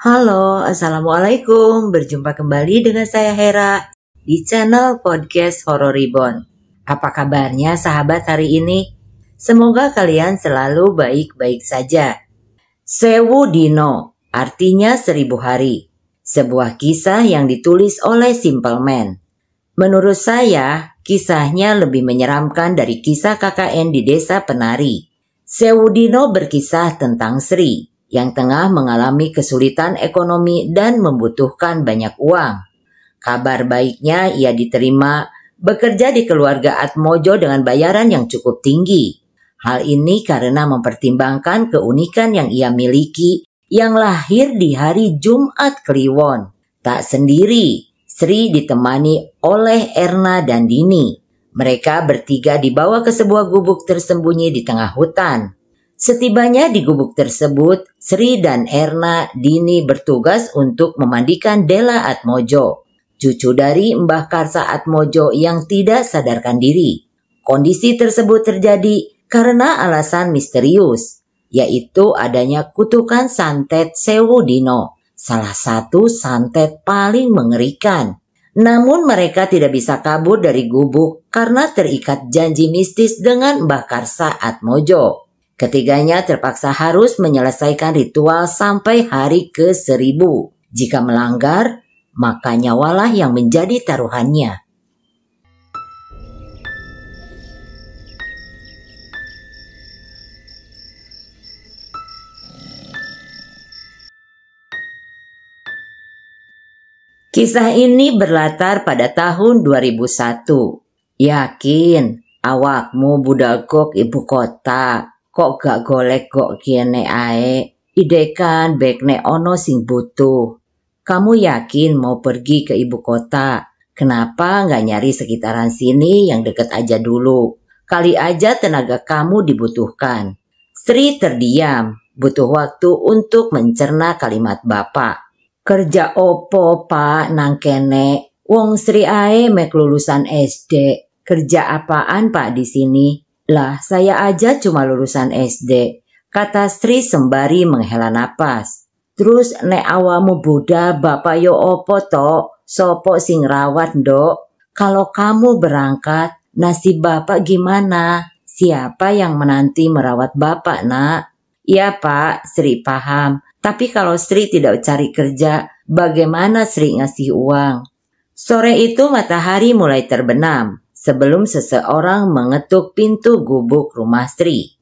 Halo, Assalamualaikum. Berjumpa kembali dengan saya Hera di channel podcast Horror Ribbon. Apa kabarnya sahabat hari ini? Semoga kalian selalu baik-baik saja. Sewu Dino, artinya seribu hari sebuah kisah yang ditulis oleh Simple Man. Menurut saya, kisahnya lebih menyeramkan dari kisah KKN di desa penari. Seudino berkisah tentang Sri yang tengah mengalami kesulitan ekonomi dan membutuhkan banyak uang. Kabar baiknya ia diterima bekerja di keluarga Atmojo dengan bayaran yang cukup tinggi. Hal ini karena mempertimbangkan keunikan yang ia miliki yang lahir di hari Jumat Kliwon. Tak sendiri, Sri ditemani oleh Erna dan Dini. Mereka bertiga dibawa ke sebuah gubuk tersembunyi di tengah hutan. Setibanya di gubuk tersebut, Sri dan Erna Dini bertugas untuk memandikan Dela Atmojo, cucu dari Mbah Karsa Atmojo yang tidak sadarkan diri. Kondisi tersebut terjadi karena alasan misterius yaitu adanya kutukan santet Sewudino, salah satu santet paling mengerikan. Namun mereka tidak bisa kabur dari gubuk karena terikat janji mistis dengan Mbah Karsa Atmojo. Ketiganya terpaksa harus menyelesaikan ritual sampai hari ke seribu. Jika melanggar, maka nyawalah yang menjadi taruhannya. Kisah ini berlatar pada tahun 2001. Yakin, awakmu budal kok ibu kota, kok gak golek kok kene ae. Idekan bekne ono sing butuh. Kamu yakin mau pergi ke ibu kota? Kenapa nggak nyari sekitaran sini yang deket aja dulu? Kali aja tenaga kamu dibutuhkan. Sri terdiam, butuh waktu untuk mencerna kalimat bapak. Kerja opo pak nang kene? Wong Sri ae mek lulusan SD. Kerja apaan pak di sini? Lah saya aja cuma lulusan SD. Kata Sri sembari menghela napas. Terus nek awamu Buddha bapak yo opo to? Sopo sing rawat dok? Kalau kamu berangkat, nasib bapak gimana? Siapa yang menanti merawat bapak nak? Iya pak, Sri paham. Tapi kalau Sri tidak cari kerja, bagaimana Sri ngasih uang? Sore itu matahari mulai terbenam sebelum seseorang mengetuk pintu gubuk rumah Sri.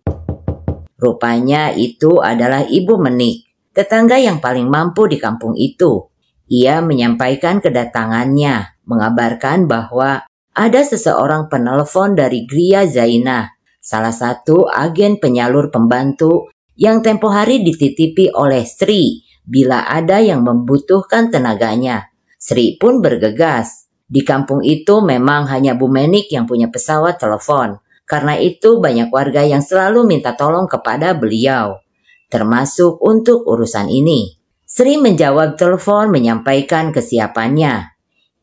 Rupanya itu adalah Ibu Menik, tetangga yang paling mampu di kampung itu. Ia menyampaikan kedatangannya, mengabarkan bahwa ada seseorang penelpon dari Gria Zainah, salah satu agen penyalur pembantu yang tempo hari dititipi oleh Sri bila ada yang membutuhkan tenaganya. Sri pun bergegas. Di kampung itu memang hanya Bu Menik yang punya pesawat telepon. Karena itu banyak warga yang selalu minta tolong kepada beliau, termasuk untuk urusan ini. Sri menjawab telepon menyampaikan kesiapannya.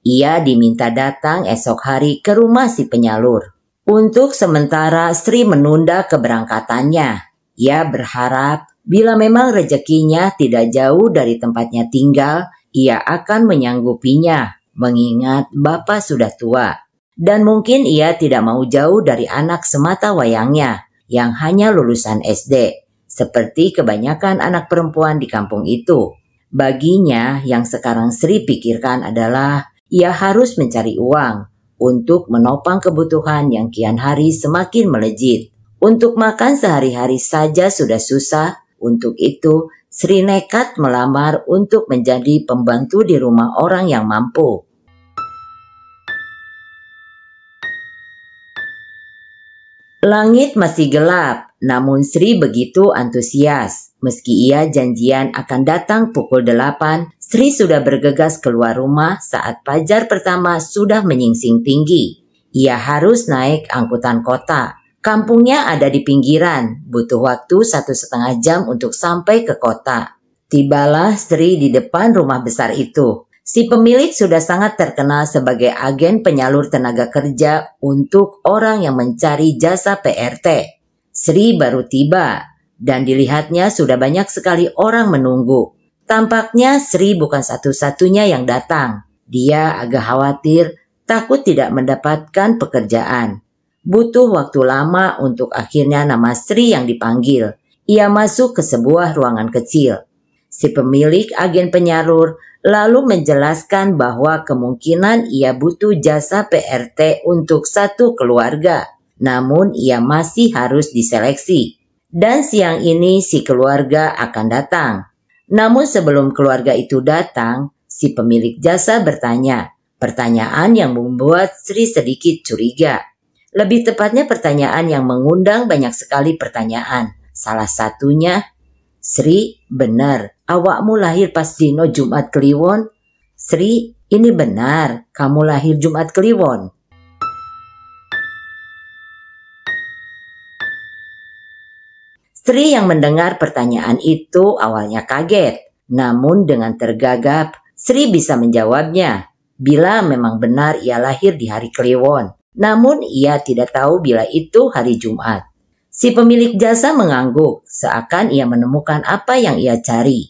Ia diminta datang esok hari ke rumah si penyalur. Untuk sementara Sri menunda keberangkatannya ia berharap bila memang rezekinya tidak jauh dari tempatnya tinggal, ia akan menyanggupinya, mengingat Bapak sudah tua. Dan mungkin ia tidak mau jauh dari anak semata wayangnya yang hanya lulusan SD, seperti kebanyakan anak perempuan di kampung itu. Baginya yang sekarang Sri pikirkan adalah ia harus mencari uang untuk menopang kebutuhan yang kian hari semakin melejit. Untuk makan sehari-hari saja sudah susah, untuk itu Sri nekat melamar untuk menjadi pembantu di rumah orang yang mampu. Langit masih gelap, namun Sri begitu antusias. Meski ia janjian akan datang pukul 8, Sri sudah bergegas keluar rumah saat pajar pertama sudah menyingsing tinggi. Ia harus naik angkutan kota. Kampungnya ada di pinggiran, butuh waktu satu setengah jam untuk sampai ke kota. Tibalah Sri di depan rumah besar itu. Si pemilik sudah sangat terkenal sebagai agen penyalur tenaga kerja untuk orang yang mencari jasa PRT. Sri baru tiba, dan dilihatnya sudah banyak sekali orang menunggu. Tampaknya Sri bukan satu-satunya yang datang. Dia agak khawatir, takut tidak mendapatkan pekerjaan butuh waktu lama untuk akhirnya nama Sri yang dipanggil. Ia masuk ke sebuah ruangan kecil. Si pemilik agen penyalur lalu menjelaskan bahwa kemungkinan ia butuh jasa PRT untuk satu keluarga, namun ia masih harus diseleksi. Dan siang ini si keluarga akan datang. Namun sebelum keluarga itu datang, si pemilik jasa bertanya, pertanyaan yang membuat Sri sedikit curiga. Lebih tepatnya pertanyaan yang mengundang banyak sekali pertanyaan. Salah satunya, Sri, benar, awakmu lahir pas dino Jumat Kliwon? Sri, ini benar, kamu lahir Jumat Kliwon. Sri yang mendengar pertanyaan itu awalnya kaget, namun dengan tergagap, Sri bisa menjawabnya. Bila memang benar ia lahir di hari Kliwon, namun ia tidak tahu bila itu hari Jumat. Si pemilik jasa mengangguk seakan ia menemukan apa yang ia cari.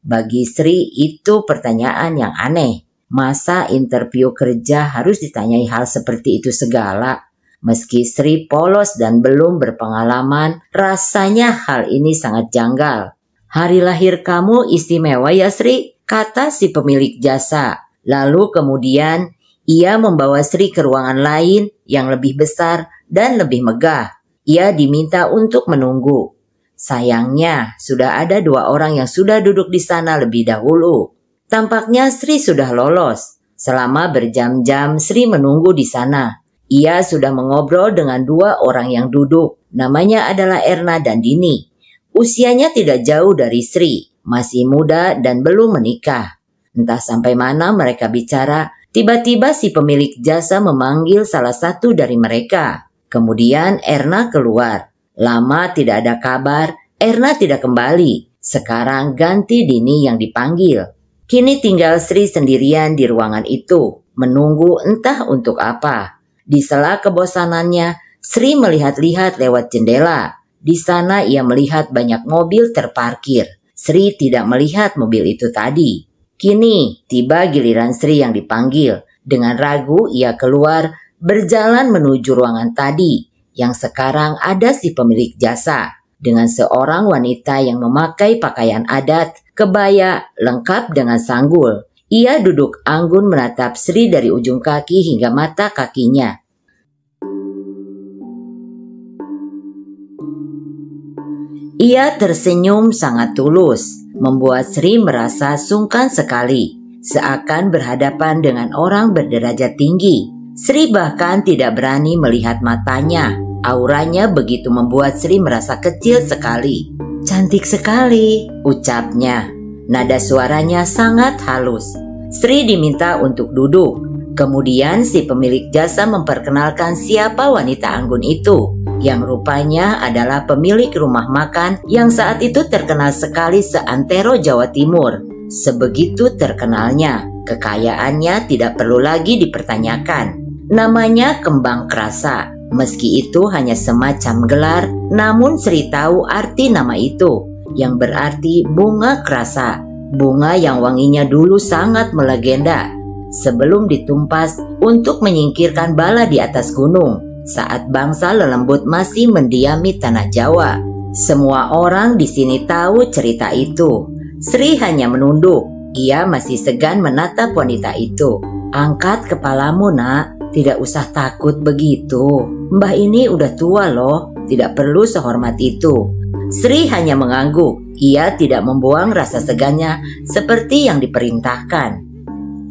Bagi Sri itu pertanyaan yang aneh. Masa interview kerja harus ditanyai hal seperti itu segala? Meski Sri polos dan belum berpengalaman, rasanya hal ini sangat janggal. Hari lahir kamu istimewa ya Sri, kata si pemilik jasa. Lalu kemudian ia membawa Sri ke ruangan lain yang lebih besar dan lebih megah. Ia diminta untuk menunggu. Sayangnya, sudah ada dua orang yang sudah duduk di sana lebih dahulu. Tampaknya Sri sudah lolos. Selama berjam-jam, Sri menunggu di sana. Ia sudah mengobrol dengan dua orang yang duduk. Namanya adalah Erna dan Dini. Usianya tidak jauh dari Sri, masih muda dan belum menikah. Entah sampai mana mereka bicara, Tiba-tiba si pemilik jasa memanggil salah satu dari mereka. Kemudian Erna keluar. Lama tidak ada kabar, Erna tidak kembali. Sekarang ganti Dini yang dipanggil. Kini tinggal Sri sendirian di ruangan itu, menunggu entah untuk apa. Di sela kebosanannya, Sri melihat-lihat lewat jendela. Di sana ia melihat banyak mobil terparkir. Sri tidak melihat mobil itu tadi. Kini tiba giliran Sri yang dipanggil. Dengan ragu ia keluar berjalan menuju ruangan tadi yang sekarang ada si pemilik jasa dengan seorang wanita yang memakai pakaian adat, kebaya lengkap dengan sanggul. Ia duduk anggun menatap Sri dari ujung kaki hingga mata kakinya. Ia tersenyum sangat tulus, membuat Sri merasa sungkan sekali, seakan berhadapan dengan orang berderajat tinggi. Sri bahkan tidak berani melihat matanya. Auranya begitu membuat Sri merasa kecil sekali. Cantik sekali, ucapnya. Nada suaranya sangat halus. Sri diminta untuk duduk, Kemudian si pemilik jasa memperkenalkan siapa wanita anggun itu, yang rupanya adalah pemilik rumah makan yang saat itu terkenal sekali seantero Jawa Timur. Sebegitu terkenalnya, kekayaannya tidak perlu lagi dipertanyakan. Namanya Kembang Kerasa. Meski itu hanya semacam gelar, namun Sri tahu arti nama itu, yang berarti bunga kerasa. Bunga yang wanginya dulu sangat melegenda, sebelum ditumpas untuk menyingkirkan bala di atas gunung saat bangsa lelembut masih mendiami tanah Jawa. Semua orang di sini tahu cerita itu. Sri hanya menunduk. Ia masih segan menatap wanita itu. Angkat kepalamu, nak. Tidak usah takut begitu. Mbah ini udah tua loh. Tidak perlu sehormat itu. Sri hanya mengangguk. Ia tidak membuang rasa segannya seperti yang diperintahkan.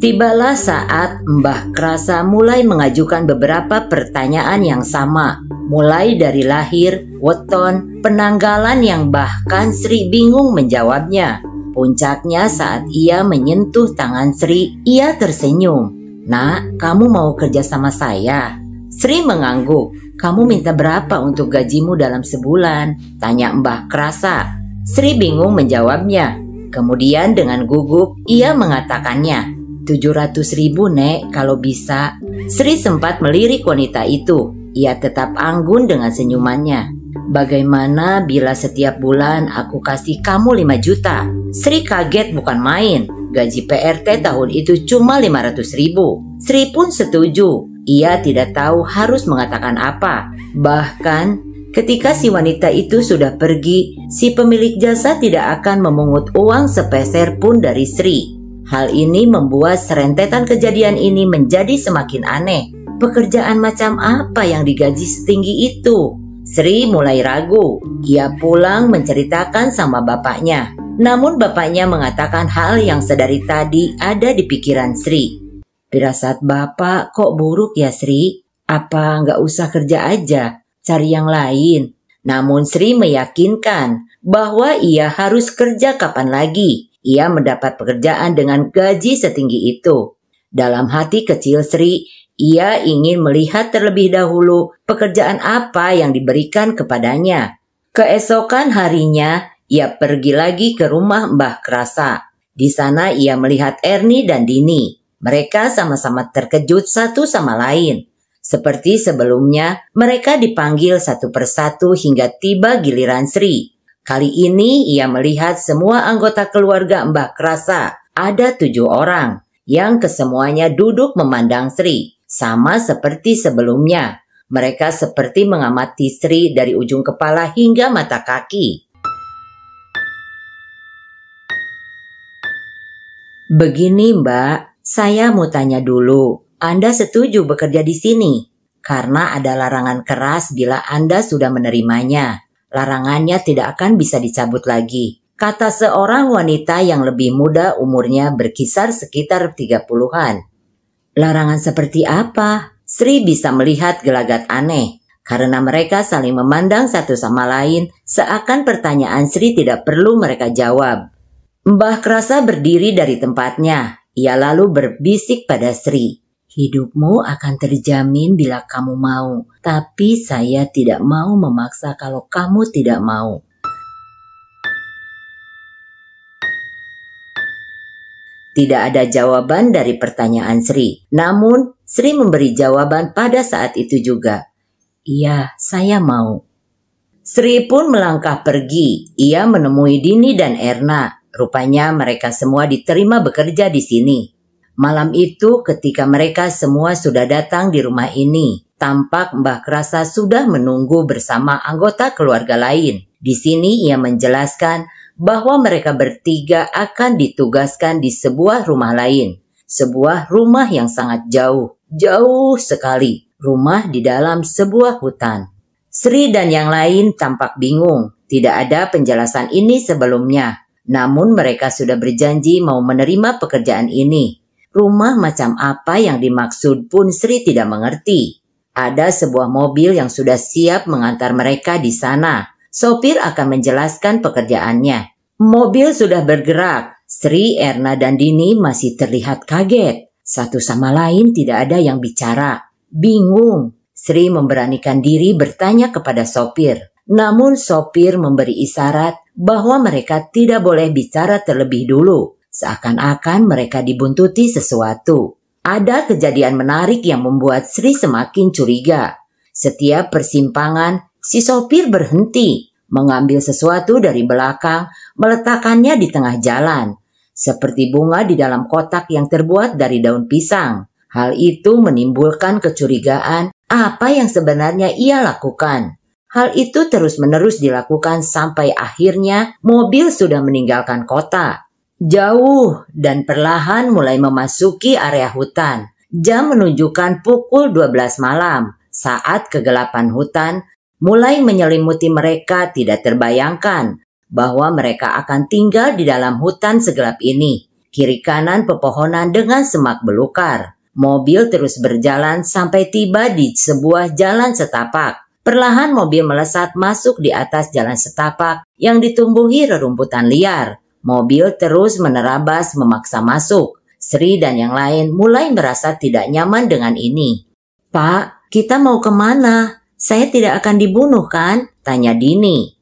Tibalah saat Mbah Krasa mulai mengajukan beberapa pertanyaan yang sama, mulai dari lahir, weton, penanggalan yang bahkan Sri bingung menjawabnya. Puncaknya saat ia menyentuh tangan Sri, ia tersenyum. Nak, kamu mau kerja sama saya? Sri mengangguk. Kamu minta berapa untuk gajimu dalam sebulan? Tanya Mbah Krasa. Sri bingung menjawabnya. Kemudian dengan gugup, ia mengatakannya, 700 ribu, Nek, kalau bisa. Sri sempat melirik wanita itu. Ia tetap anggun dengan senyumannya. Bagaimana bila setiap bulan aku kasih kamu 5 juta? Sri kaget bukan main. Gaji PRT tahun itu cuma 500 ribu. Sri pun setuju. Ia tidak tahu harus mengatakan apa. Bahkan Ketika si wanita itu sudah pergi, si pemilik jasa tidak akan memungut uang sepeser pun dari Sri. Hal ini membuat serentetan kejadian ini menjadi semakin aneh. Pekerjaan macam apa yang digaji setinggi itu? Sri mulai ragu. Ia pulang menceritakan sama bapaknya. Namun bapaknya mengatakan hal yang sedari tadi ada di pikiran Sri. Pirasat bapak kok buruk ya Sri? Apa nggak usah kerja aja? Cari yang lain. Namun Sri meyakinkan bahwa ia harus kerja kapan lagi ia mendapat pekerjaan dengan gaji setinggi itu. Dalam hati kecil Sri, ia ingin melihat terlebih dahulu pekerjaan apa yang diberikan kepadanya. Keesokan harinya, ia pergi lagi ke rumah Mbah Krasa. Di sana ia melihat Erni dan Dini. Mereka sama-sama terkejut satu sama lain. Seperti sebelumnya, mereka dipanggil satu persatu hingga tiba giliran Sri. Kali ini ia melihat semua anggota keluarga Mbah Krasa, ada tujuh orang, yang kesemuanya duduk memandang Sri, sama seperti sebelumnya. Mereka seperti mengamati Sri dari ujung kepala hingga mata kaki. Begini mbak, saya mau tanya dulu, Anda setuju bekerja di sini? Karena ada larangan keras bila Anda sudah menerimanya larangannya tidak akan bisa dicabut lagi. Kata seorang wanita yang lebih muda umurnya berkisar sekitar 30-an. Larangan seperti apa? Sri bisa melihat gelagat aneh karena mereka saling memandang satu sama lain seakan pertanyaan Sri tidak perlu mereka jawab. Mbah kerasa berdiri dari tempatnya. Ia lalu berbisik pada Sri. Hidupmu akan terjamin bila kamu mau, tapi saya tidak mau memaksa kalau kamu tidak mau. Tidak ada jawaban dari pertanyaan Sri, namun Sri memberi jawaban pada saat itu juga. "Iya, saya mau." Sri pun melangkah pergi. Ia menemui Dini dan Erna. Rupanya mereka semua diterima bekerja di sini. Malam itu ketika mereka semua sudah datang di rumah ini, tampak Mbah Krasa sudah menunggu bersama anggota keluarga lain. Di sini ia menjelaskan bahwa mereka bertiga akan ditugaskan di sebuah rumah lain, sebuah rumah yang sangat jauh, jauh sekali, rumah di dalam sebuah hutan. Sri dan yang lain tampak bingung, tidak ada penjelasan ini sebelumnya. Namun mereka sudah berjanji mau menerima pekerjaan ini. Rumah macam apa yang dimaksud pun Sri tidak mengerti. Ada sebuah mobil yang sudah siap mengantar mereka di sana. Sopir akan menjelaskan pekerjaannya. Mobil sudah bergerak. Sri, Erna, dan Dini masih terlihat kaget. Satu sama lain tidak ada yang bicara. Bingung, Sri memberanikan diri bertanya kepada sopir. Namun sopir memberi isyarat bahwa mereka tidak boleh bicara terlebih dulu seakan-akan mereka dibuntuti sesuatu. Ada kejadian menarik yang membuat Sri semakin curiga. Setiap persimpangan, si sopir berhenti, mengambil sesuatu dari belakang, meletakkannya di tengah jalan, seperti bunga di dalam kotak yang terbuat dari daun pisang. Hal itu menimbulkan kecurigaan apa yang sebenarnya ia lakukan. Hal itu terus-menerus dilakukan sampai akhirnya mobil sudah meninggalkan kota. Jauh dan perlahan mulai memasuki area hutan. Jam menunjukkan pukul 12 malam saat kegelapan hutan mulai menyelimuti mereka tidak terbayangkan bahwa mereka akan tinggal di dalam hutan segelap ini. Kiri kanan pepohonan dengan semak belukar. Mobil terus berjalan sampai tiba di sebuah jalan setapak. Perlahan mobil melesat masuk di atas jalan setapak yang ditumbuhi rerumputan liar. Mobil terus menerabas memaksa masuk. Sri dan yang lain mulai merasa tidak nyaman dengan ini. Pak, kita mau kemana? Saya tidak akan dibunuh kan? Tanya Dini.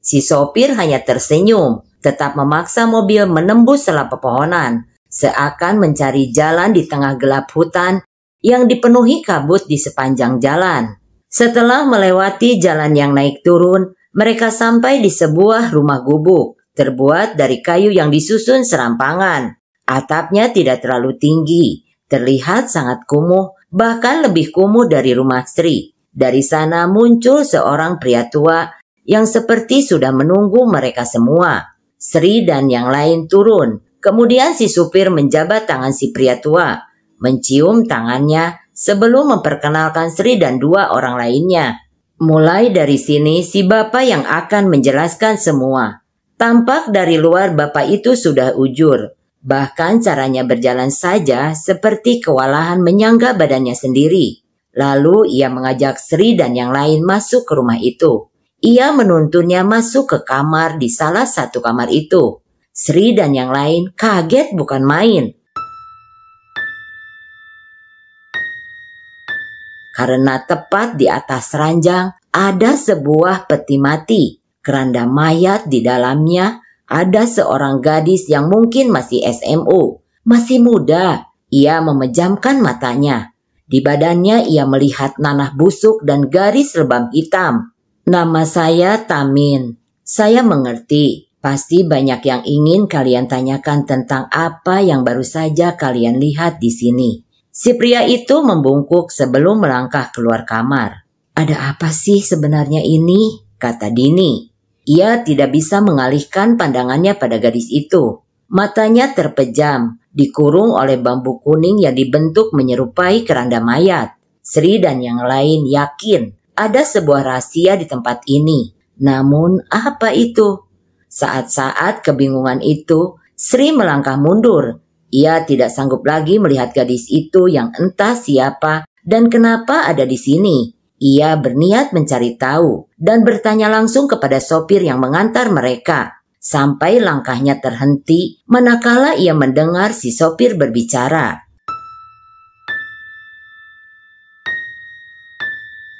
Si sopir hanya tersenyum, tetap memaksa mobil menembus selap pepohonan, seakan mencari jalan di tengah gelap hutan yang dipenuhi kabut di sepanjang jalan. Setelah melewati jalan yang naik turun, mereka sampai di sebuah rumah gubuk terbuat dari kayu yang disusun serampangan. Atapnya tidak terlalu tinggi, terlihat sangat kumuh, bahkan lebih kumuh dari rumah Sri. Dari sana muncul seorang pria tua yang seperti sudah menunggu mereka semua. Sri dan yang lain turun. Kemudian si supir menjabat tangan si pria tua, mencium tangannya sebelum memperkenalkan Sri dan dua orang lainnya. Mulai dari sini si bapak yang akan menjelaskan semua. Tampak dari luar bapak itu sudah ujur. Bahkan caranya berjalan saja seperti kewalahan menyangga badannya sendiri. Lalu ia mengajak Sri dan yang lain masuk ke rumah itu. Ia menuntunnya masuk ke kamar di salah satu kamar itu. Sri dan yang lain kaget bukan main. Karena tepat di atas ranjang ada sebuah peti mati Keranda mayat di dalamnya ada seorang gadis yang mungkin masih SMU, masih muda. Ia memejamkan matanya. Di badannya ia melihat nanah busuk dan garis lebam hitam. Nama saya Tamin. Saya mengerti, pasti banyak yang ingin kalian tanyakan tentang apa yang baru saja kalian lihat di sini. Si pria itu membungkuk sebelum melangkah keluar kamar. Ada apa sih sebenarnya ini? kata Dini. Ia tidak bisa mengalihkan pandangannya pada gadis itu. Matanya terpejam, dikurung oleh bambu kuning yang dibentuk menyerupai keranda mayat. Sri dan yang lain yakin ada sebuah rahasia di tempat ini. Namun apa itu? Saat-saat kebingungan itu, Sri melangkah mundur. Ia tidak sanggup lagi melihat gadis itu yang entah siapa dan kenapa ada di sini. Ia berniat mencari tahu dan bertanya langsung kepada sopir yang mengantar mereka. Sampai langkahnya terhenti manakala ia mendengar si sopir berbicara.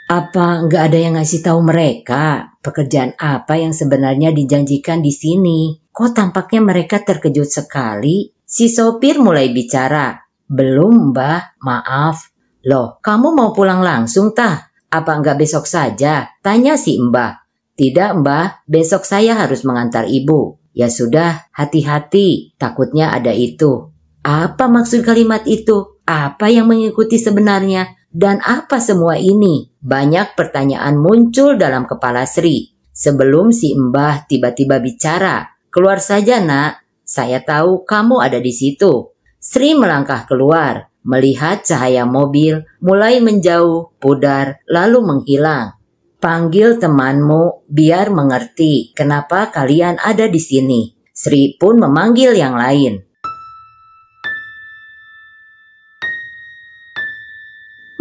Apa nggak ada yang ngasih tahu mereka pekerjaan apa yang sebenarnya dijanjikan di sini? Kok tampaknya mereka terkejut sekali? Si sopir mulai bicara. Belum, Mbah. Maaf. Loh, kamu mau pulang langsung, tah? Apa enggak besok saja? Tanya si Mbah. Tidak Mbah, besok saya harus mengantar ibu. Ya sudah, hati-hati, takutnya ada itu. Apa maksud kalimat itu? Apa yang mengikuti sebenarnya? Dan apa semua ini? Banyak pertanyaan muncul dalam kepala Sri. Sebelum si Mbah tiba-tiba bicara, keluar saja nak, saya tahu kamu ada di situ. Sri melangkah keluar melihat cahaya mobil mulai menjauh, pudar, lalu menghilang. Panggil temanmu biar mengerti kenapa kalian ada di sini. Sri pun memanggil yang lain.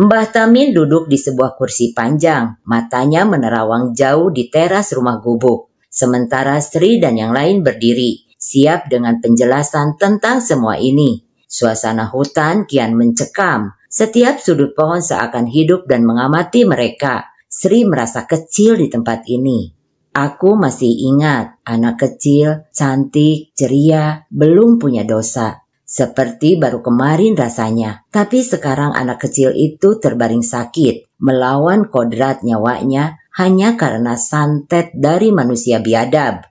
Mbah Tamin duduk di sebuah kursi panjang, matanya menerawang jauh di teras rumah gubuk. Sementara Sri dan yang lain berdiri, siap dengan penjelasan tentang semua ini. Suasana hutan kian mencekam. Setiap sudut pohon seakan hidup dan mengamati mereka. Sri merasa kecil di tempat ini. Aku masih ingat anak kecil, cantik, ceria, belum punya dosa. Seperti baru kemarin rasanya. Tapi sekarang anak kecil itu terbaring sakit, melawan kodrat nyawanya hanya karena santet dari manusia biadab.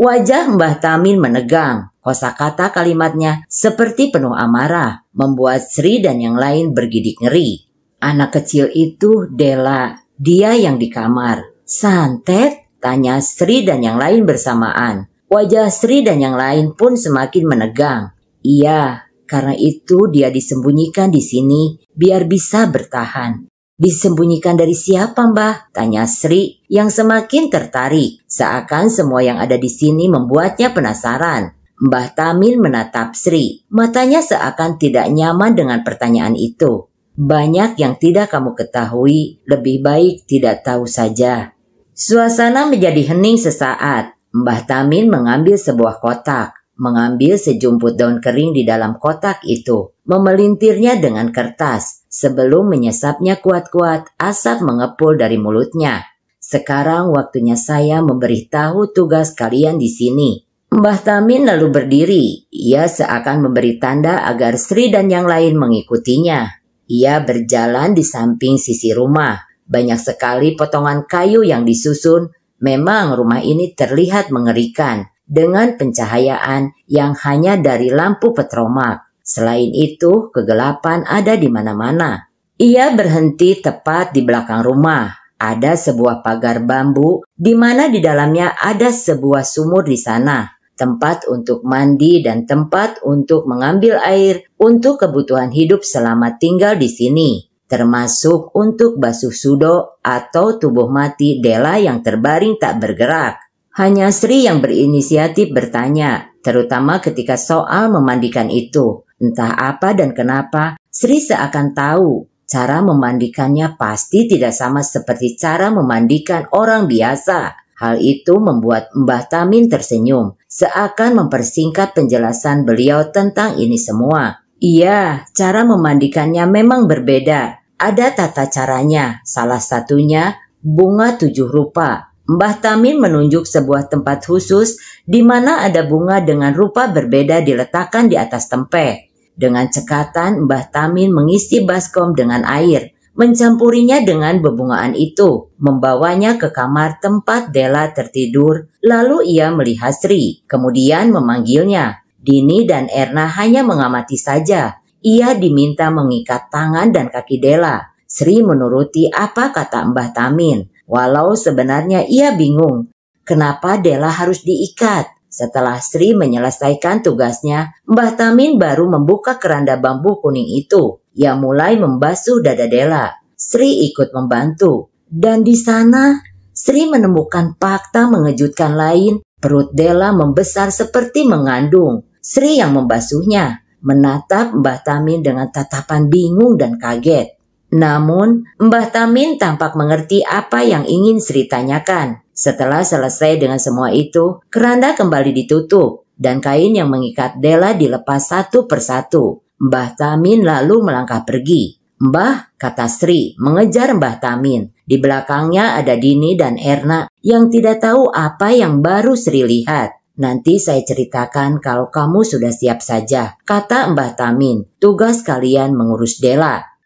Wajah Mbah Tamin menegang kata kalimatnya seperti penuh amarah, membuat Sri dan yang lain bergidik ngeri. Anak kecil itu Dela, dia yang di kamar. Santet? Tanya Sri dan yang lain bersamaan. Wajah Sri dan yang lain pun semakin menegang. Iya, karena itu dia disembunyikan di sini biar bisa bertahan. Disembunyikan dari siapa, Mbah? Tanya Sri yang semakin tertarik, seakan semua yang ada di sini membuatnya penasaran. Mbah Tamin menatap Sri. Matanya seakan tidak nyaman dengan pertanyaan itu. Banyak yang tidak kamu ketahui, lebih baik tidak tahu saja. Suasana menjadi hening sesaat. Mbah Tamin mengambil sebuah kotak, mengambil sejumput daun kering di dalam kotak itu, memelintirnya dengan kertas, sebelum menyesapnya kuat-kuat asap mengepul dari mulutnya. Sekarang waktunya saya memberitahu tugas kalian di sini, Mbah Tamin lalu berdiri. Ia seakan memberi tanda agar Sri dan yang lain mengikutinya. Ia berjalan di samping sisi rumah. Banyak sekali potongan kayu yang disusun. Memang rumah ini terlihat mengerikan dengan pencahayaan yang hanya dari lampu petromak. Selain itu, kegelapan ada di mana-mana. Ia berhenti tepat di belakang rumah. Ada sebuah pagar bambu di mana di dalamnya ada sebuah sumur di sana tempat untuk mandi, dan tempat untuk mengambil air untuk kebutuhan hidup selama tinggal di sini, termasuk untuk basuh sudo atau tubuh mati Dela yang terbaring tak bergerak. Hanya Sri yang berinisiatif bertanya, terutama ketika soal memandikan itu. Entah apa dan kenapa, Sri seakan tahu cara memandikannya pasti tidak sama seperti cara memandikan orang biasa. Hal itu membuat Mbah Tamin tersenyum seakan mempersingkat penjelasan beliau tentang ini semua. Iya, cara memandikannya memang berbeda. Ada tata caranya, salah satunya bunga tujuh rupa. Mbah Tamin menunjuk sebuah tempat khusus di mana ada bunga dengan rupa berbeda diletakkan di atas tempe. Dengan cekatan, Mbah Tamin mengisi baskom dengan air mencampurinya dengan bebungaan itu, membawanya ke kamar tempat Della tertidur, lalu ia melihat Sri, kemudian memanggilnya. Dini dan Erna hanya mengamati saja. Ia diminta mengikat tangan dan kaki Della. Sri menuruti apa kata Mbah Tamin, walau sebenarnya ia bingung. Kenapa Della harus diikat? Setelah Sri menyelesaikan tugasnya, Mbah Tamin baru membuka keranda bambu kuning itu. Ia mulai membasuh dada Dela. Sri ikut membantu. Dan di sana, Sri menemukan fakta mengejutkan lain. Perut Dela membesar seperti mengandung. Sri yang membasuhnya menatap Mbah Tamin dengan tatapan bingung dan kaget. Namun, Mbah Tamin tampak mengerti apa yang ingin Sri tanyakan. Setelah selesai dengan semua itu, keranda kembali ditutup dan kain yang mengikat Della dilepas satu persatu. Mbah Tamin lalu melangkah pergi. Mbah, kata Sri, mengejar Mbah Tamin. Di belakangnya ada Dini dan Erna yang tidak tahu apa yang baru Sri lihat. Nanti saya ceritakan kalau kamu sudah siap saja, kata Mbah Tamin. Tugas kalian mengurus Della.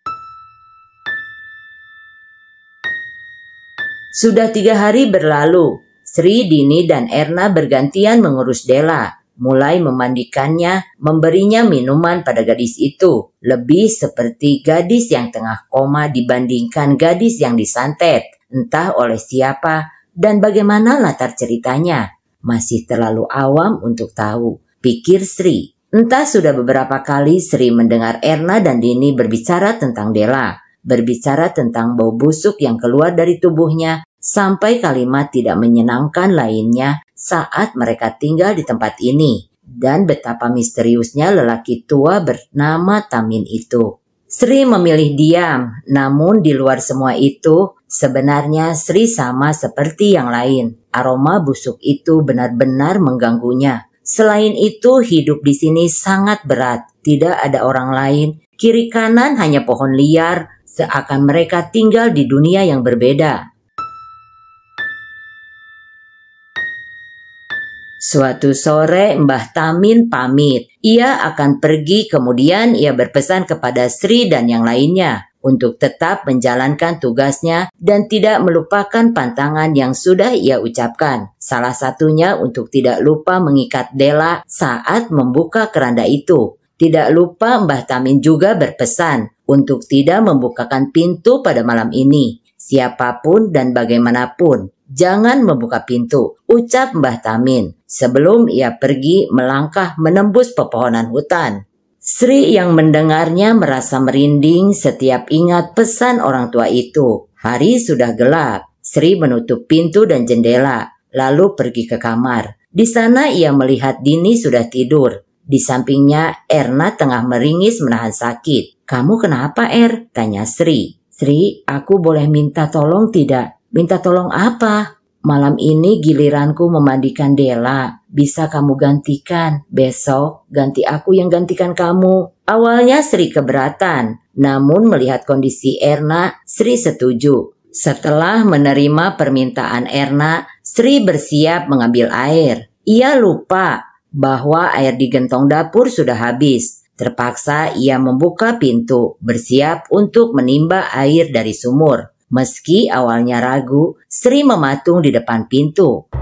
Sudah tiga hari berlalu, Sri, Dini, dan Erna bergantian mengurus Della mulai memandikannya, memberinya minuman pada gadis itu, lebih seperti gadis yang tengah koma dibandingkan gadis yang disantet, entah oleh siapa dan bagaimana latar ceritanya. Masih terlalu awam untuk tahu, pikir Sri. Entah sudah beberapa kali Sri mendengar Erna dan Dini berbicara tentang Dela berbicara tentang bau busuk yang keluar dari tubuhnya sampai kalimat tidak menyenangkan lainnya saat mereka tinggal di tempat ini dan betapa misteriusnya lelaki tua bernama Tamin itu. Sri memilih diam, namun di luar semua itu, sebenarnya Sri sama seperti yang lain. Aroma busuk itu benar-benar mengganggunya. Selain itu, hidup di sini sangat berat. Tidak ada orang lain. Kiri kanan hanya pohon liar, seakan mereka tinggal di dunia yang berbeda. Suatu sore Mbah Tamin pamit. Ia akan pergi kemudian ia berpesan kepada Sri dan yang lainnya untuk tetap menjalankan tugasnya dan tidak melupakan pantangan yang sudah ia ucapkan. Salah satunya untuk tidak lupa mengikat dela saat membuka keranda itu. Tidak lupa Mbah Tamin juga berpesan untuk tidak membukakan pintu pada malam ini. Siapapun dan bagaimanapun, jangan membuka pintu, ucap Mbah Tamin sebelum ia pergi melangkah menembus pepohonan hutan. Sri yang mendengarnya merasa merinding setiap ingat pesan orang tua itu. Hari sudah gelap. Sri menutup pintu dan jendela, lalu pergi ke kamar. Di sana ia melihat Dini sudah tidur. Di sampingnya, Erna tengah meringis menahan sakit. Kamu kenapa, Er? Tanya Sri. Sri, aku boleh minta tolong tidak? Minta tolong apa? Malam ini giliranku memandikan Dela. Bisa kamu gantikan. Besok ganti aku yang gantikan kamu. Awalnya Sri keberatan, namun melihat kondisi Erna, Sri setuju. Setelah menerima permintaan Erna, Sri bersiap mengambil air. Ia lupa bahwa air di gentong dapur sudah habis. Terpaksa ia membuka pintu, bersiap untuk menimba air dari sumur. Meski awalnya ragu, Sri mematung di depan pintu.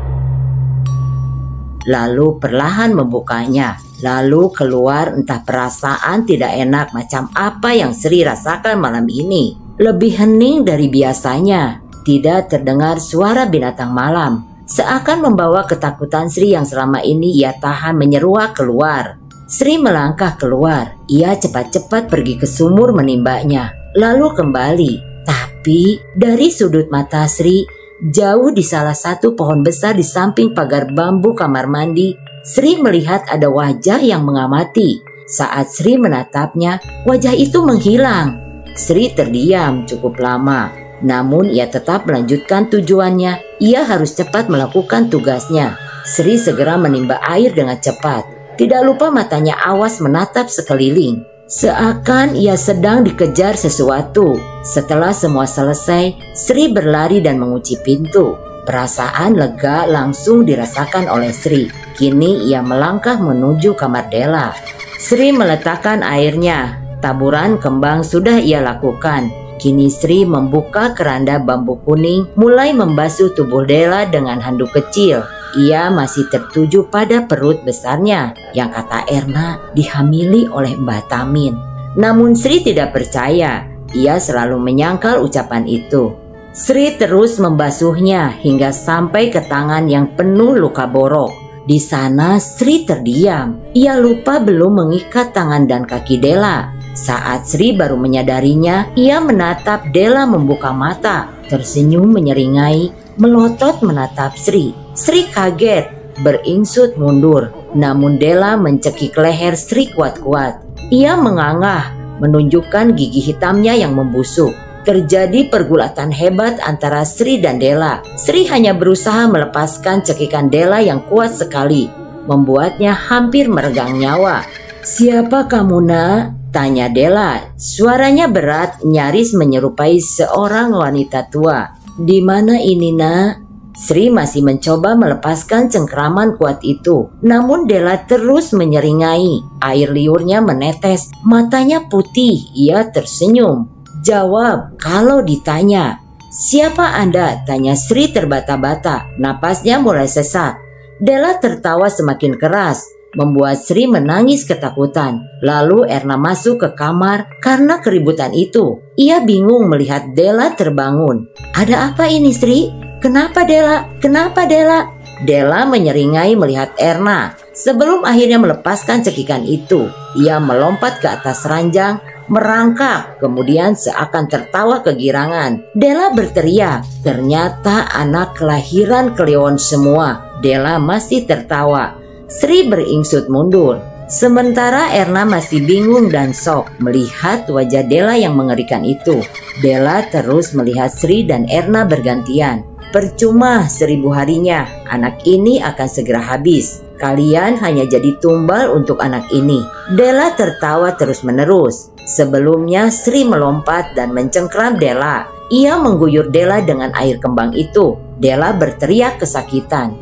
Lalu perlahan membukanya, lalu keluar entah perasaan tidak enak macam apa yang Sri rasakan malam ini. Lebih hening dari biasanya, tidak terdengar suara binatang malam, seakan membawa ketakutan Sri yang selama ini ia tahan menyeruak keluar. Sri melangkah keluar, ia cepat-cepat pergi ke sumur menimbaknya, lalu kembali. Tapi dari sudut mata Sri, jauh di salah satu pohon besar di samping pagar bambu kamar mandi, Sri melihat ada wajah yang mengamati. Saat Sri menatapnya, wajah itu menghilang. Sri terdiam cukup lama. Namun ia tetap melanjutkan tujuannya, ia harus cepat melakukan tugasnya. Sri segera menimba air dengan cepat. Tidak lupa matanya awas menatap sekeliling. Seakan ia sedang dikejar sesuatu. Setelah semua selesai, Sri berlari dan mengunci pintu. Perasaan lega langsung dirasakan oleh Sri. Kini ia melangkah menuju kamar Della. Sri meletakkan airnya. Taburan kembang sudah ia lakukan. Kini Sri membuka keranda bambu kuning, mulai membasuh tubuh Della dengan handuk kecil. Ia masih tertuju pada perut besarnya yang kata Erna dihamili oleh Mbah Tamin. Namun Sri tidak percaya. Ia selalu menyangkal ucapan itu. Sri terus membasuhnya hingga sampai ke tangan yang penuh luka borok. Di sana Sri terdiam. Ia lupa belum mengikat tangan dan kaki Della saat Sri baru menyadarinya, ia menatap Della membuka mata, tersenyum menyeringai, melotot menatap Sri. Sri kaget, beringsut mundur, namun Della mencekik leher Sri kuat-kuat. Ia mengangah, menunjukkan gigi hitamnya yang membusuk. Terjadi pergulatan hebat antara Sri dan Della. Sri hanya berusaha melepaskan cekikan Della yang kuat sekali, membuatnya hampir meregang nyawa. Siapa kamu nak? Tanya Della, suaranya berat nyaris menyerupai seorang wanita tua. Di mana ini nak? Sri masih mencoba melepaskan cengkraman kuat itu, namun Della terus menyeringai. Air liurnya menetes, matanya putih, ia tersenyum. Jawab kalau ditanya. Siapa Anda? Tanya Sri terbata-bata, napasnya mulai sesak. Della tertawa semakin keras membuat Sri menangis ketakutan. Lalu Erna masuk ke kamar karena keributan itu. Ia bingung melihat Della terbangun. Ada apa ini Sri? Kenapa Della? Kenapa Della? Della menyeringai melihat Erna. Sebelum akhirnya melepaskan cekikan itu, ia melompat ke atas ranjang merangkak, kemudian seakan tertawa kegirangan. Della berteriak, ternyata anak kelahiran Kleon semua. Della masih tertawa. Sri beringsut mundur. Sementara Erna masih bingung dan sok melihat wajah Della yang mengerikan itu. Della terus melihat Sri dan Erna bergantian. Percuma seribu harinya, anak ini akan segera habis. Kalian hanya jadi tumbal untuk anak ini. Della tertawa terus-menerus. Sebelumnya Sri melompat dan mencengkram Della. Ia mengguyur Della dengan air kembang itu. Della berteriak kesakitan.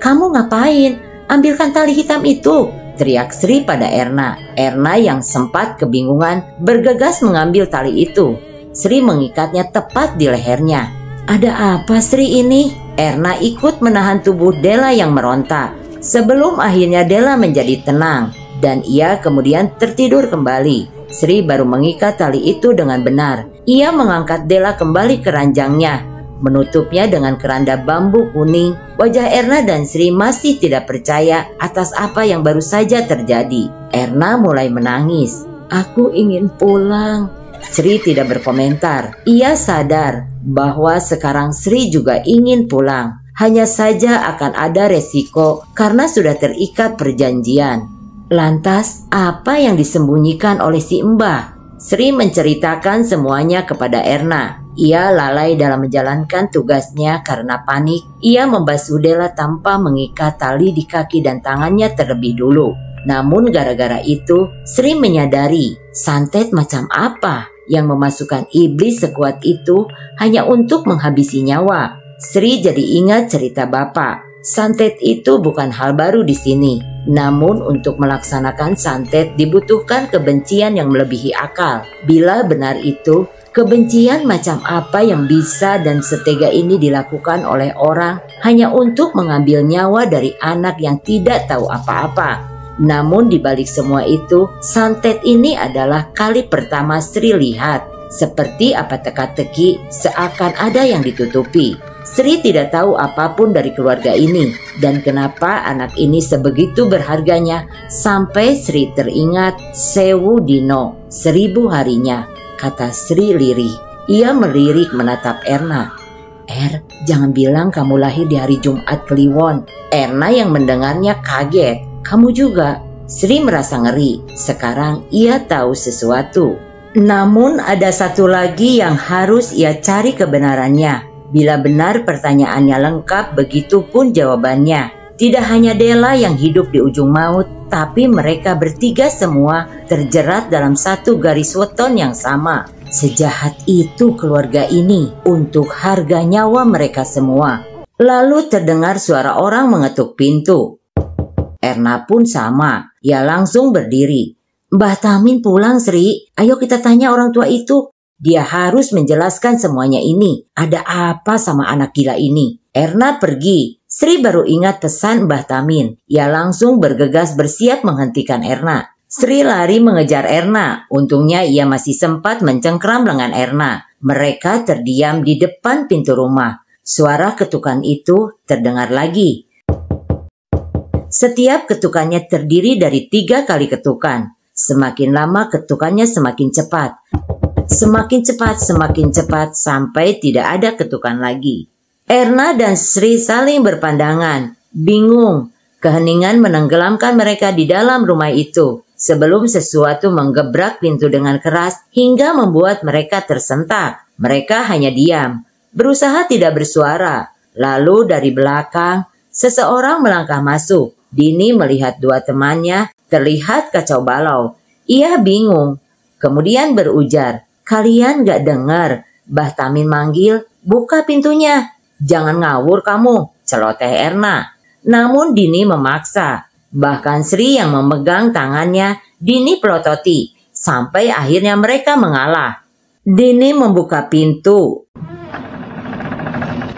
Kamu ngapain? Ambilkan tali hitam itu, teriak Sri pada Erna. Erna yang sempat kebingungan bergegas mengambil tali itu. Sri mengikatnya tepat di lehernya. Ada apa Sri ini? Erna ikut menahan tubuh Della yang meronta sebelum akhirnya Della menjadi tenang dan ia kemudian tertidur kembali. Sri baru mengikat tali itu dengan benar. Ia mengangkat Della kembali ke ranjangnya Menutupnya dengan keranda bambu kuning, wajah Erna dan Sri masih tidak percaya atas apa yang baru saja terjadi. Erna mulai menangis. Aku ingin pulang. Sri tidak berkomentar. Ia sadar bahwa sekarang Sri juga ingin pulang. Hanya saja akan ada resiko karena sudah terikat perjanjian. Lantas, apa yang disembunyikan oleh si Mbah? Sri menceritakan semuanya kepada Erna. Ia lalai dalam menjalankan tugasnya karena panik. Ia membasuh Della tanpa mengikat tali di kaki dan tangannya terlebih dulu. Namun gara-gara itu, Sri menyadari santet macam apa yang memasukkan iblis sekuat itu hanya untuk menghabisi nyawa. Sri jadi ingat cerita bapak. Santet itu bukan hal baru di sini. Namun untuk melaksanakan santet dibutuhkan kebencian yang melebihi akal. Bila benar itu, Kebencian macam apa yang bisa dan setega ini dilakukan oleh orang hanya untuk mengambil nyawa dari anak yang tidak tahu apa-apa. Namun di balik semua itu, santet ini adalah kali pertama Sri lihat. Seperti apa teka-teki, seakan ada yang ditutupi. Sri tidak tahu apapun dari keluarga ini dan kenapa anak ini sebegitu berharganya sampai Sri teringat Sewu Dino, seribu harinya kata Sri lirih. Ia melirik menatap Erna. Er, jangan bilang kamu lahir di hari Jumat Kliwon. Erna yang mendengarnya kaget. Kamu juga. Sri merasa ngeri. Sekarang ia tahu sesuatu. Namun ada satu lagi yang harus ia cari kebenarannya. Bila benar pertanyaannya lengkap, begitu pun jawabannya. Tidak hanya Della yang hidup di ujung maut, tapi mereka bertiga semua terjerat dalam satu garis weton yang sama. Sejahat itu keluarga ini untuk harga nyawa mereka semua. Lalu terdengar suara orang mengetuk pintu. Erna pun sama, ia langsung berdiri. Mbah Tamin pulang Sri, ayo kita tanya orang tua itu. Dia harus menjelaskan semuanya ini. Ada apa sama anak gila ini? Erna pergi, Sri baru ingat pesan Mbah Tamin. Ia langsung bergegas bersiap menghentikan Erna. Sri lari mengejar Erna. Untungnya ia masih sempat mencengkram lengan Erna. Mereka terdiam di depan pintu rumah. Suara ketukan itu terdengar lagi. Setiap ketukannya terdiri dari tiga kali ketukan. Semakin lama ketukannya semakin cepat. Semakin cepat, semakin cepat, sampai tidak ada ketukan lagi. Erna dan Sri saling berpandangan, bingung. Keheningan menenggelamkan mereka di dalam rumah itu sebelum sesuatu menggebrak pintu dengan keras hingga membuat mereka tersentak. Mereka hanya diam, berusaha tidak bersuara. Lalu dari belakang, seseorang melangkah masuk. Dini melihat dua temannya terlihat kacau balau. Ia bingung, kemudian berujar, "Kalian gak dengar? Tamin manggil, buka pintunya." Jangan ngawur kamu, celoteh Erna. Namun Dini memaksa. Bahkan Sri yang memegang tangannya, Dini pelototi. Sampai akhirnya mereka mengalah. Dini membuka pintu.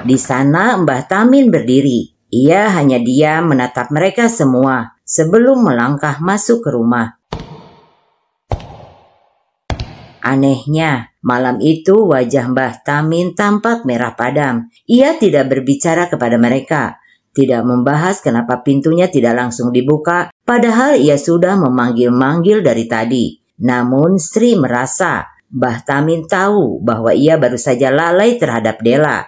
Di sana Mbah Tamin berdiri. Ia hanya diam menatap mereka semua sebelum melangkah masuk ke rumah. Anehnya, Malam itu wajah Mbah Tamin tampak merah padam. Ia tidak berbicara kepada mereka, tidak membahas kenapa pintunya tidak langsung dibuka, padahal ia sudah memanggil-manggil dari tadi. Namun Sri merasa Mbah Tamin tahu bahwa ia baru saja lalai terhadap Dela.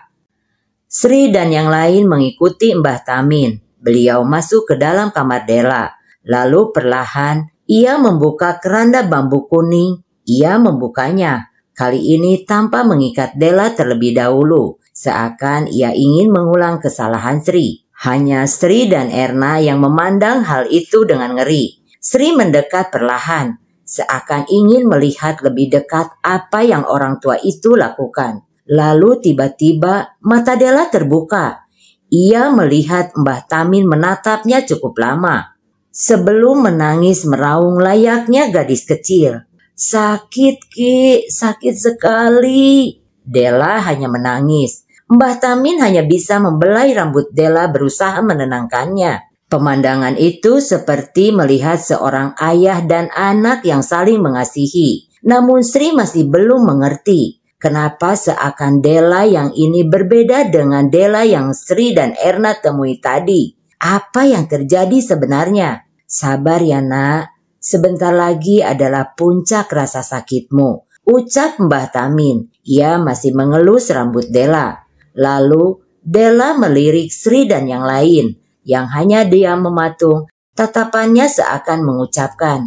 Sri dan yang lain mengikuti Mbah Tamin. Beliau masuk ke dalam kamar Dela. Lalu perlahan ia membuka keranda bambu kuning. Ia membukanya Kali ini tanpa mengikat Della terlebih dahulu, seakan ia ingin mengulang kesalahan Sri. Hanya Sri dan Erna yang memandang hal itu dengan ngeri. Sri mendekat perlahan, seakan ingin melihat lebih dekat apa yang orang tua itu lakukan. Lalu tiba-tiba mata Della terbuka. Ia melihat Mbah Tamin menatapnya cukup lama. Sebelum menangis meraung layaknya gadis kecil, Sakit, Ki, sakit sekali. Della hanya menangis. Mbah Tamin hanya bisa membelai rambut Della berusaha menenangkannya. Pemandangan itu seperti melihat seorang ayah dan anak yang saling mengasihi. Namun Sri masih belum mengerti kenapa seakan Della yang ini berbeda dengan Della yang Sri dan Erna temui tadi. Apa yang terjadi sebenarnya? Sabar ya nak, Sebentar lagi adalah puncak rasa sakitmu. Ucap Mbah Tamin. Ia masih mengelus rambut Dela. Lalu Dela melirik Sri dan yang lain yang hanya diam mematung. Tatapannya seakan mengucapkan,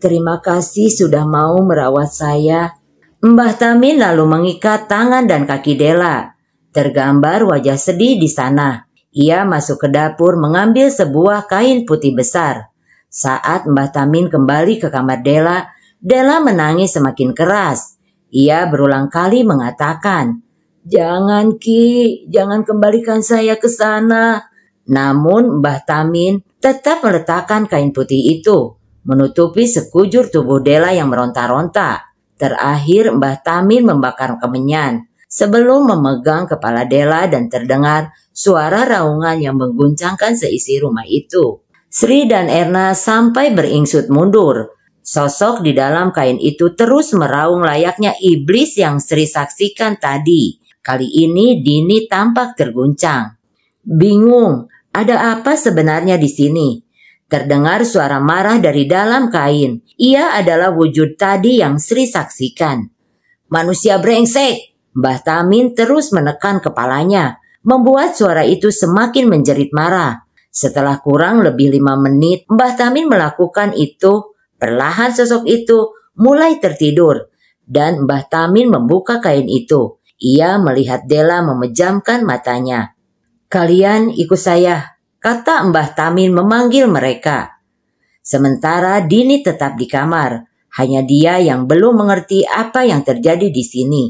Terima kasih sudah mau merawat saya. Mbah Tamin lalu mengikat tangan dan kaki Dela. Tergambar wajah sedih di sana. Ia masuk ke dapur mengambil sebuah kain putih besar. Saat Mbah Tamin kembali ke kamar Della, Della menangis semakin keras. Ia berulang kali mengatakan, Jangan Ki, jangan kembalikan saya ke sana. Namun Mbah Tamin tetap meletakkan kain putih itu, menutupi sekujur tubuh Della yang meronta-ronta. Terakhir Mbah Tamin membakar kemenyan sebelum memegang kepala Della dan terdengar suara raungan yang mengguncangkan seisi rumah itu. Sri dan Erna sampai beringsut mundur. Sosok di dalam kain itu terus meraung layaknya iblis yang Sri saksikan tadi. Kali ini Dini tampak terguncang. Bingung, ada apa sebenarnya di sini? Terdengar suara marah dari dalam kain. Ia adalah wujud tadi yang Sri saksikan. Manusia brengsek! Mbah Tamin terus menekan kepalanya, membuat suara itu semakin menjerit marah. Setelah kurang lebih lima menit, Mbah Tamin melakukan itu. Perlahan sosok itu mulai tertidur dan Mbah Tamin membuka kain itu. Ia melihat Della memejamkan matanya. Kalian ikut saya, kata Mbah Tamin memanggil mereka. Sementara Dini tetap di kamar. Hanya dia yang belum mengerti apa yang terjadi di sini.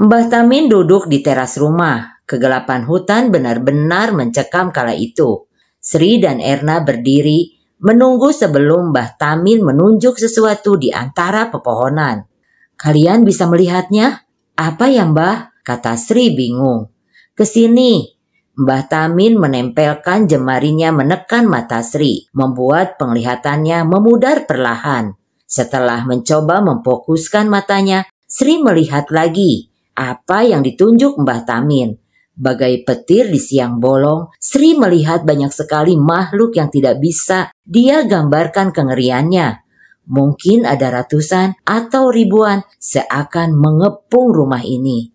Mbah Tamin duduk di teras rumah, Kegelapan hutan benar-benar mencekam kala itu. Sri dan Erna berdiri menunggu sebelum Mbah Tamin menunjuk sesuatu di antara pepohonan. Kalian bisa melihatnya? Apa ya Mbah? Kata Sri bingung. Kesini. Mbah Tamin menempelkan jemarinya menekan mata Sri, membuat penglihatannya memudar perlahan. Setelah mencoba memfokuskan matanya, Sri melihat lagi apa yang ditunjuk Mbah Tamin. Bagai petir di siang bolong, Sri melihat banyak sekali makhluk yang tidak bisa dia gambarkan kengeriannya. Mungkin ada ratusan atau ribuan seakan mengepung rumah ini.